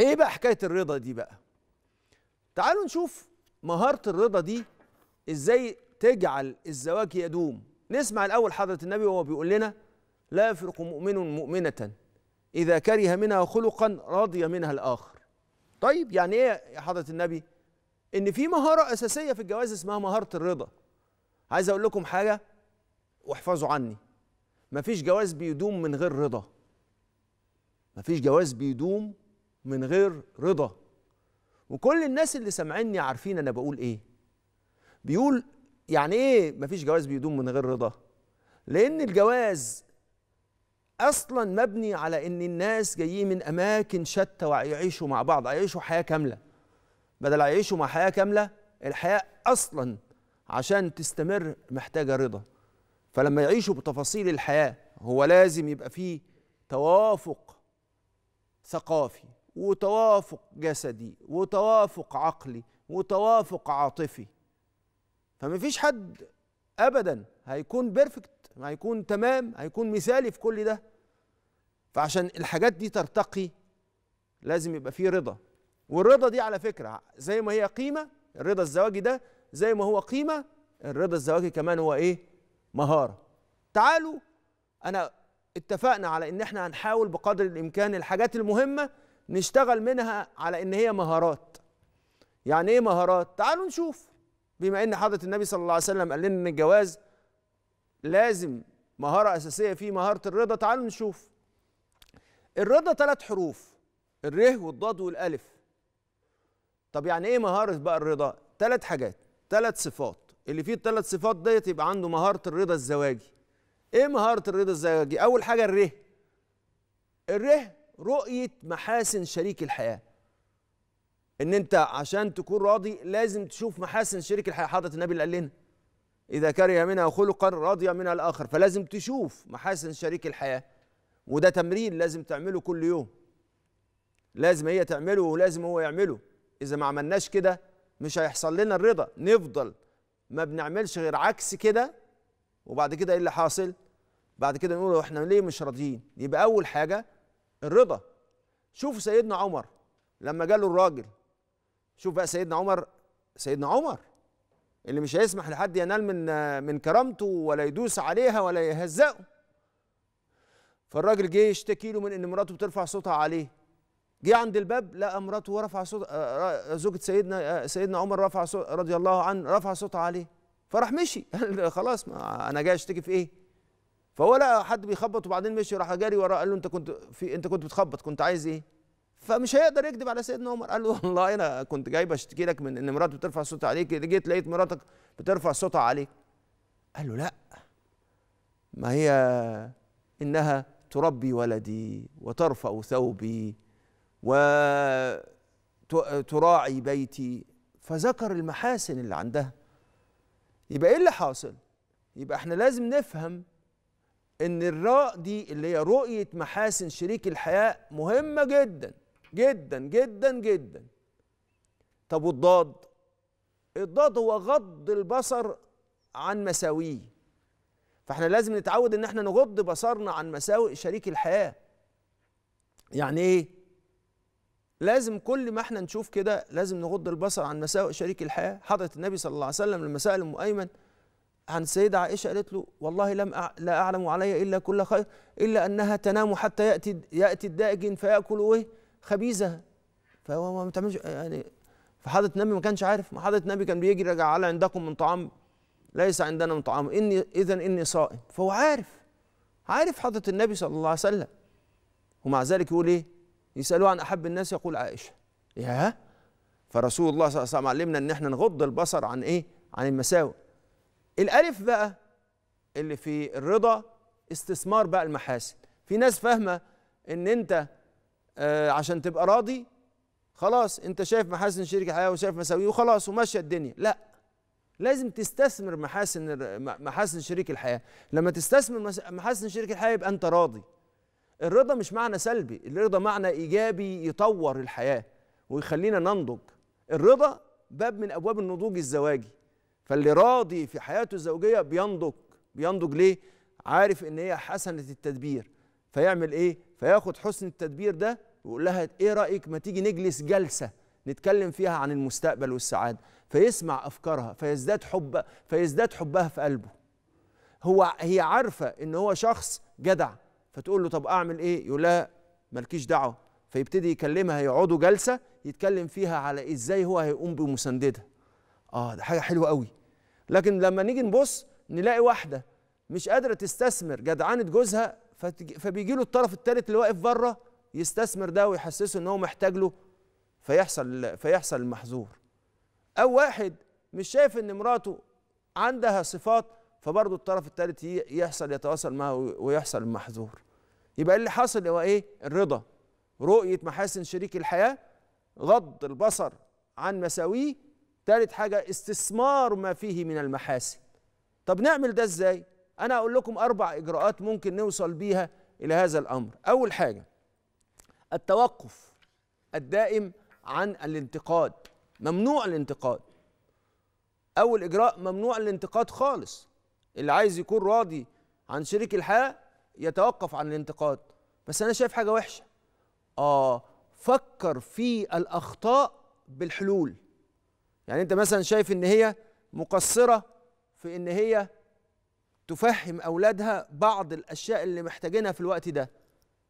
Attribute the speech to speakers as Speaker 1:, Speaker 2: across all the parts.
Speaker 1: ايه بقى حكايه الرضا دي بقى تعالوا نشوف مهاره الرضا دي ازاي تجعل الزواج يدوم نسمع الاول حضره النبي وهو بيقول لنا لا يفرق مؤمن مؤمنه اذا كره منها خلقا رضي منها الاخر طيب يعني ايه يا حضره النبي ان في مهاره اساسيه في الجواز اسمها مهاره الرضا عايز اقول لكم حاجه واحفظوا عني مفيش جواز بيدوم من غير رضا مفيش جواز بيدوم من غير رضا وكل الناس اللي سامعيني عارفين انا بقول ايه بيقول يعني ايه مفيش جواز بيدوم من غير رضا لان الجواز اصلا مبني على ان الناس جايين من اماكن شتى ويعيشوا مع بعض يعيشوا حياه كامله بدل يعيشوا مع حياه كامله الحياه اصلا عشان تستمر محتاجه رضا فلما يعيشوا بتفاصيل الحياه هو لازم يبقى فيه توافق ثقافي وتوافق جسدي وتوافق عقلي وتوافق عاطفي فما فيش حد ابدا هيكون بيرفكت هيكون تمام هيكون مثالي في كل ده فعشان الحاجات دي ترتقي لازم يبقى فيه رضا والرضا دي على فكره زي ما هي قيمه الرضا الزواجي ده زي ما هو قيمه الرضا الزواجي كمان هو ايه مهاره تعالوا انا اتفقنا على ان احنا هنحاول بقدر الامكان الحاجات المهمه نشتغل منها على ان هي مهارات يعني ايه مهارات تعالوا نشوف بما ان حضره النبي صلى الله عليه وسلم قال لنا ان الجواز لازم مهاره اساسيه فيه مهاره الرضا تعالوا نشوف الرضا ثلاث حروف الره والضاد والالف طب يعني ايه مهاره بقى الرضا ثلاث حاجات ثلاث صفات اللي فيه الثلاث صفات ديت يبقى عنده مهاره الرضا الزواجي ايه مهاره الرضا الزواجي اول حاجه الره الره رؤية محاسن شريك الحياة ان انت عشان تكون راضي لازم تشوف محاسن شريك الحياة حضرة النبي اللي قال لنا إذا كره منها خلقا رضي منها الآخر فلازم تشوف محاسن شريك الحياة وده تمرين لازم تعمله كل يوم لازم هي تعمله ولازم هو يعمله إذا ما عملناش كده مش هيحصل لنا الرضا نفضل ما بنعملش غير عكس كده وبعد كده ايه اللي حاصل بعد كده نقول احنا ليه مش راضيين يبقى اول حاجه الرضا شوفوا سيدنا عمر لما جاله الراجل شوف بقى سيدنا عمر سيدنا عمر اللي مش هيسمح لحد ينال من من كرامته ولا يدوس عليها ولا يهزقه فالراجل جه يشتكي له من ان مراته بترفع صوتها عليه جه عند الباب لقى مراته رفع صوت آه، آه، زوجة سيدنا آه، سيدنا عمر رفع صوت رضي الله عنه رفع صوتها عليه فراح مشي خلاص ما انا جاي اشتكي في ايه فهو لقى حد بيخبط وبعدين مشي راح جاري وراه قال له انت كنت في انت كنت بتخبط كنت عايز ايه؟ فمش هيقدر يكذب على سيدنا عمر قال له والله انا كنت جاي بشتكي لك من ان مراتي بترفع صوتها عليك جيت لقيت مراتك بترفع صوتها عليك قال له لا ما هي انها تربي ولدي وترفع ثوبي وتراعي بيتي فذكر المحاسن اللي عندها يبقى ايه اللي حاصل يبقى احنا لازم نفهم ان الراء دي اللي هي رؤيه محاسن شريك الحياه مهمه جدا جدا جدا جدا طب والضاد الضاد هو غض البصر عن مساويه فاحنا لازم نتعود ان احنا نغض بصرنا عن مساوئ شريك الحياه يعني ايه لازم كل ما احنا نشوف كده لازم نغض البصر عن مساوئ شريك الحياه حضره النبي صلى الله عليه وسلم لما سال ام ايمن عن السيدة عائشة قالت له والله لم أع... لا أعلم علي إلا كل خير إلا أنها تنام حتى يأتي يأتي الداجن فيأكل إيه خبيزها فهو ما بتعملش يعني فحضرة النبي ما كانش عارف ما حضرة النبي كان بيجي رجع على عندكم من طعام ليس عندنا من طعام إني إذا إني صائم فهو عارف عارف حضرة النبي صلى الله عليه وسلم ومع ذلك يقول إيه يسألوه عن أحب الناس يقول عائشة يا فرسول الله صلى الله عليه وسلم علمنا إن إحنا نغض البصر عن إيه عن المساوئ الالف بقى اللي في الرضا استثمار بقى المحاسن في ناس فاهمه ان انت آه، عشان تبقى راضي خلاص انت شايف محاسن شريك الحياه وشايف مساويه وخلاص وماشيه الدنيا لا لازم تستثمر محاسن محاسن شريك الحياه لما تستثمر محاسن شريك الحياه يبقى انت راضي الرضا مش معنى سلبي الرضا معنى ايجابي يطور الحياه ويخلينا ننضج الرضا باب من ابواب النضوج الزواجي فاللي راضي في حياته الزوجيه بينضج بينضج ليه عارف ان هي حسنه التدبير فيعمل ايه فياخد حسن التدبير ده ويقول لها ايه رايك ما تيجي نجلس جلسه نتكلم فيها عن المستقبل والسعاده فيسمع افكارها فيزداد حب فيزداد حبها في قلبه هو هي عارفه ان هو شخص جدع فتقول له طب اعمل ايه يقول لها مالكيش دعوه فيبتدي يكلمها يقعدوا جلسه يتكلم فيها على ازاي هو هيقوم بمسندتها اه ده حاجه حلوه قوي لكن لما نيجي نبص نلاقي واحده مش قادره تستثمر جدعانه جوزها فبيجي له الطرف الثالث اللي واقف بره يستثمر ده ويحسسه ان هو محتاج له فيحصل فيحصل المحظور او واحد مش شايف ان مراته عندها صفات فبرضه الطرف الثالث يحصل يتواصل معها ويحصل المحظور يبقى اللي حاصل هو ايه الرضا رؤيه محاسن شريك الحياه غض البصر عن مساويه ثالث حاجة استثمار ما فيه من المحاسن طب نعمل ده ازاي انا اقول لكم اربع اجراءات ممكن نوصل بيها الى هذا الامر اول حاجة التوقف الدائم عن الانتقاد ممنوع الانتقاد اول اجراء ممنوع الانتقاد خالص اللي عايز يكون راضي عن شريك الحياه يتوقف عن الانتقاد بس انا شايف حاجه وحشه اه فكر في الاخطاء بالحلول يعني انت مثلا شايف ان هي مقصره في ان هي تفهم اولادها بعض الاشياء اللي محتاجينها في الوقت ده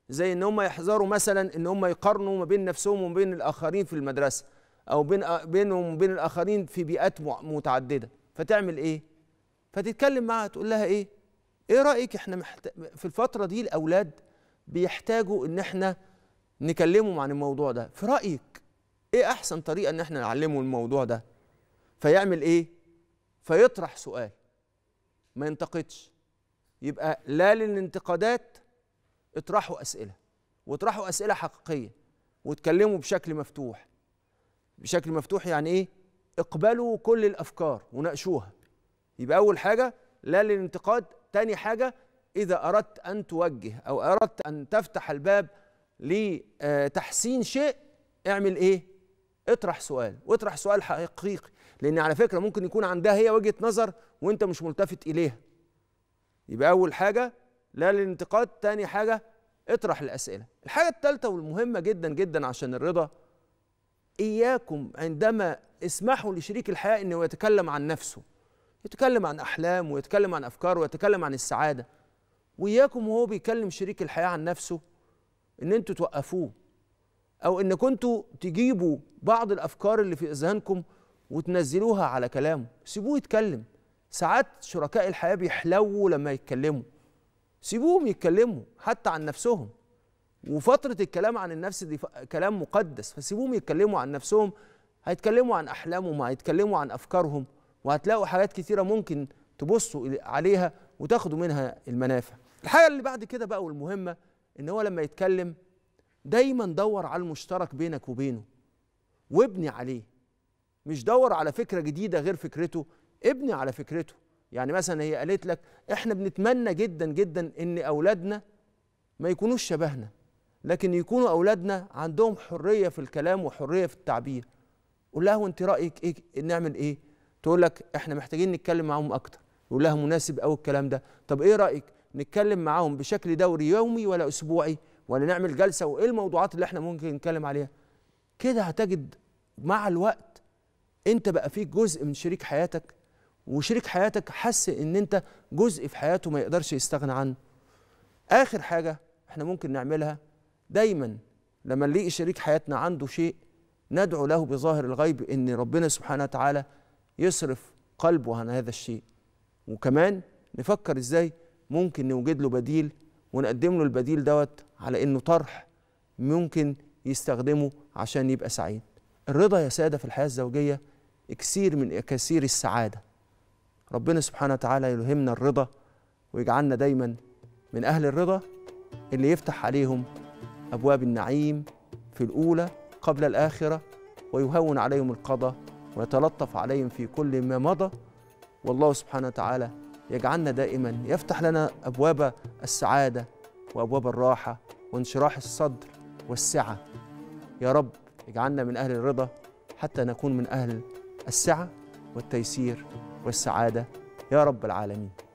Speaker 1: زي ان هم يحذروا مثلا ان هم يقارنوا ما بين نفسهم وما بين الاخرين في المدرسه او بين بينهم وبين الاخرين في بيئات متعدده فتعمل ايه فتتكلم معاها تقول لها ايه ايه رايك احنا محت... في الفتره دي الاولاد بيحتاجوا ان احنا نكلمهم عن الموضوع ده في رايك ايه احسن طريقه ان احنا نعلمه الموضوع ده فيعمل ايه فيطرح سؤال ما ينتقدش يبقى لا للانتقادات اطرحوا اسئله واطرحوا اسئله حقيقيه واتكلموا بشكل مفتوح بشكل مفتوح يعني ايه اقبلوا كل الافكار وناقشوها يبقى اول حاجه لا للانتقاد تاني حاجه اذا اردت ان توجه او اردت ان تفتح الباب لتحسين شيء اعمل ايه اطرح سؤال واطرح سؤال حقيقي لان على فكره ممكن يكون عندها هي وجهه نظر وانت مش ملتفت اليها يبقى اول حاجه لا للانتقاد تاني حاجه اطرح الاسئله الحاجه الثالثه والمهمه جدا جدا عشان الرضا اياكم عندما اسمحوا لشريك الحياه انه يتكلم عن نفسه يتكلم عن احلامه ويتكلم عن افكاره ويتكلم عن السعاده واياكم وهو بيكلم شريك الحياه عن نفسه ان انتوا توقفوه او ان كنتوا تجيبوا بعض الافكار اللي في اذهانكم وتنزلوها على كلامه سيبوه يتكلم ساعات شركاء الحياه بيحلووا لما يتكلموا سيبوهم يتكلموا حتى عن نفسهم وفتره الكلام عن النفس دي كلام مقدس فسيبوهم يتكلموا عن نفسهم هيتكلموا عن احلامهم هيتكلموا عن افكارهم وهتلاقوا حاجات كتيره ممكن تبصوا عليها وتاخدوا منها المنافع الحاجه اللي بعد كده بقى والمهمه ان هو لما يتكلم دايما دور على المشترك بينك وبينه وابني عليه مش دور على فكره جديده غير فكرته ابني على فكرته يعني مثلا هي قالت لك احنا بنتمنى جدا جدا ان اولادنا ما يكونوش شبهنا لكن يكونوا اولادنا عندهم حريه في الكلام وحريه في التعبير قول لها وانت رايك ايه نعمل ايه تقول لك احنا محتاجين نتكلم معاهم اكتر يقول لها مناسب قوي الكلام ده طب ايه رايك نتكلم معاهم بشكل دوري يومي ولا اسبوعي ولا نعمل جلسه وايه الموضوعات اللي احنا ممكن نتكلم عليها كده هتجد مع الوقت انت بقى فيك جزء من شريك حياتك وشريك حياتك حس ان انت جزء في حياته ما يقدرش يستغنى عنه اخر حاجه احنا ممكن نعملها دايما لما نلاقي شريك حياتنا عنده شيء ندعو له بظاهر الغيب ان ربنا سبحانه وتعالى يصرف قلبه عن هذا الشيء وكمان نفكر ازاي ممكن نوجد له بديل ونقدم له البديل دوت على انه طرح ممكن يستخدمه عشان يبقى سعيد الرضا يا ساده في الحياه الزوجيه اكسير من اكاسير السعاده ربنا سبحانه وتعالى يلهمنا الرضا ويجعلنا دايما من اهل الرضا اللي يفتح عليهم ابواب النعيم في الاولى قبل الاخره ويهون عليهم القضاء ويتلطف عليهم في كل ما مضى والله سبحانه وتعالى يجعلنا دائما يفتح لنا ابواب السعاده وأبواب الراحة وانشراح الصدر والسعة يا رب اجعلنا من أهل الرضا حتى نكون من أهل السعة والتيسير والسعادة يا رب العالمين